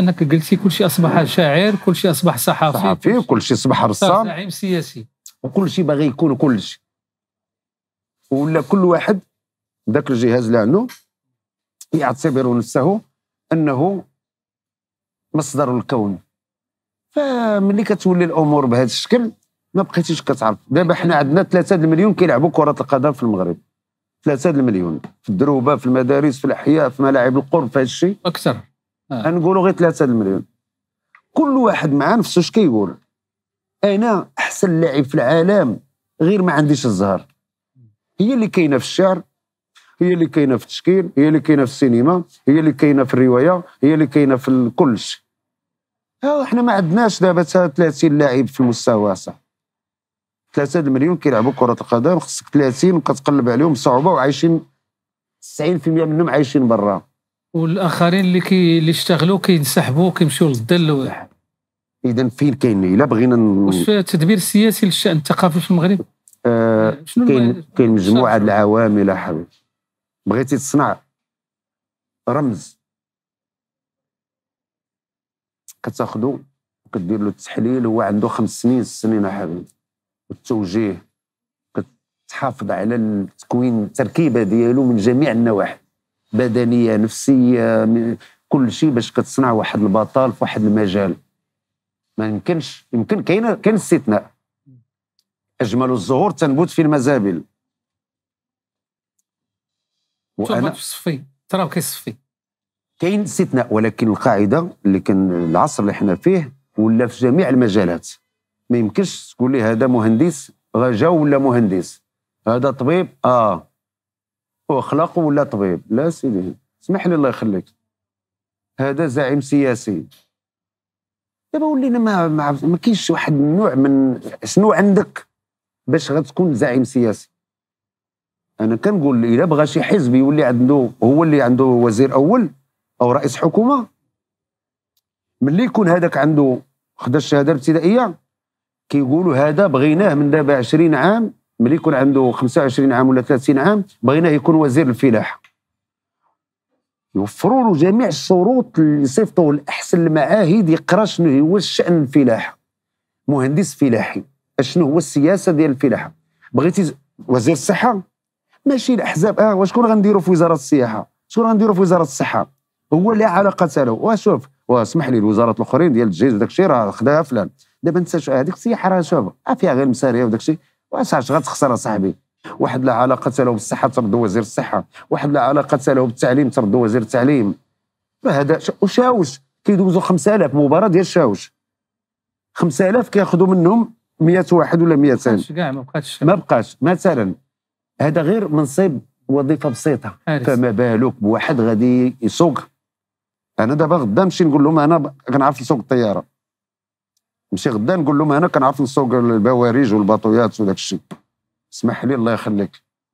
انك قلتي كل شيء اصبح شاعر كل شيء اصبح صحفي صحفي كل شيء اصبح رسام زعيم سياسي وكل شيء باغي يكون كل شيء ولا كل واحد ذاك الجهاز اللي عنده يعتبر نفسه انه مصدر الكون فملي كتولي الامور بهذا الشكل ما بقيتيش كتعرف دابا حنا عندنا 3 المليون كيلعبوا كره القدم في المغرب 3 المليون في الدروبه في المدارس في الاحياء في ملاعب القرب في هذا الشيء اكثر آه. غنقولوا غير 3 المليون كل واحد معاه نفسه كيقول انا احسن لاعب في العالم غير ما عنديش الزهر هي اللي كاينه في الشعر هي اللي كاينه في التشكيل هي اللي كاينه في السينما هي اللي كاينه في الروايه هي اللي كاينه في كل شيء احنا ما عندناش دابا 30 لاعب في المستوى صح 3 مليون كيلعبوا كره القدم خصك 30 كتقلب عليهم بصعوبه وعايشين 90% منهم عايشين برا والاخرين اللي كي اللي يشتغلوا كينسحبوا كيمشيو للظل اذا فين كاين الا بغينا ن... واش التدبير السياسي للشان الثقافي في المغرب آه, آه، كاين كاين مجموعه العوامل حبيبي بغيتي تصنع رمز كتاخذو كدير له التحليل هو عنده خمس سنين ست سنين حبيبي والتوجيه كتحافظ على التكوين التركيبه ديالو من جميع النواحي بدنيه نفسيه كل شيء باش كتصنع واحد البطال في واحد المجال ما يمكنش يمكن كاين كاين استثناء اجمل الزهور تنبت في المزابل وانا في الصفي ترى كيصفي كاين استثناء ولكن القاعده اللي كان العصر اللي حنا فيه ولا في جميع المجالات ما يمكنش تقول لي هذا مهندس غجا ولا مهندس هذا طبيب اه واخلاقه ولا طبيب لا سيدي اسمح لي الله يخليك هذا زعيم سياسي دابا ولينا ما ما, ما كاينش واحد النوع من شنو عندك باش غتكون زعيم سياسي انا كنقول الا بغى شي حزب يولي عنده هو اللي عنده وزير اول او رئيس حكومه ملي يكون هذاك عنده خدا الشهاده الابتدائيه كيقولوا هذا بغيناه من دابا 20 عام ملي يكون عنده 25 عام ولا 30 عام بغينا يكون وزير الفلاحه يوفروا له جميع الشروط اللي يصيفطوه لاحسن المعاهد يقرا شنو هو الشان الفلاحه مهندس فلاحي اشنو هو السياسه ديال الفلاحه بغيتي وزير الصحه ماشي الاحزاب اه وشكون غنديروا في وزاره السياحه شكون غنديروا في وزاره الصحه هو لا علاقه له وشوف واسمح لي الوزارات الاخرين ديال الجيش وداك الشيء راه خداها فلان دابا انت هذيك السياحه راه شوف فيها غير مساريه وداك الشيء واش غتخسر صاحبي واحد لا علاقة له بالصحة ترد وزير الصحة واحد لا علاقة له بالتعليم ترد وزير التعليم هذا وشاوش كيدوزوا 5000 مباراة ديال شاوش 5000 كياخذوا منهم 100 واحد ولا 200 كاع ما بقاش ما بقاش مثلا هذا غير منصب وظيفه بسيطه فما بالك بواحد غادي يسوق انا دابا غدا نمشي نقول لهم انا كنعرف نسوق الطياره نمشي غدا نقول لهم انا كنعرف نسوق البواريج والباطويات وداك الشيء اسمح لي الله يخليك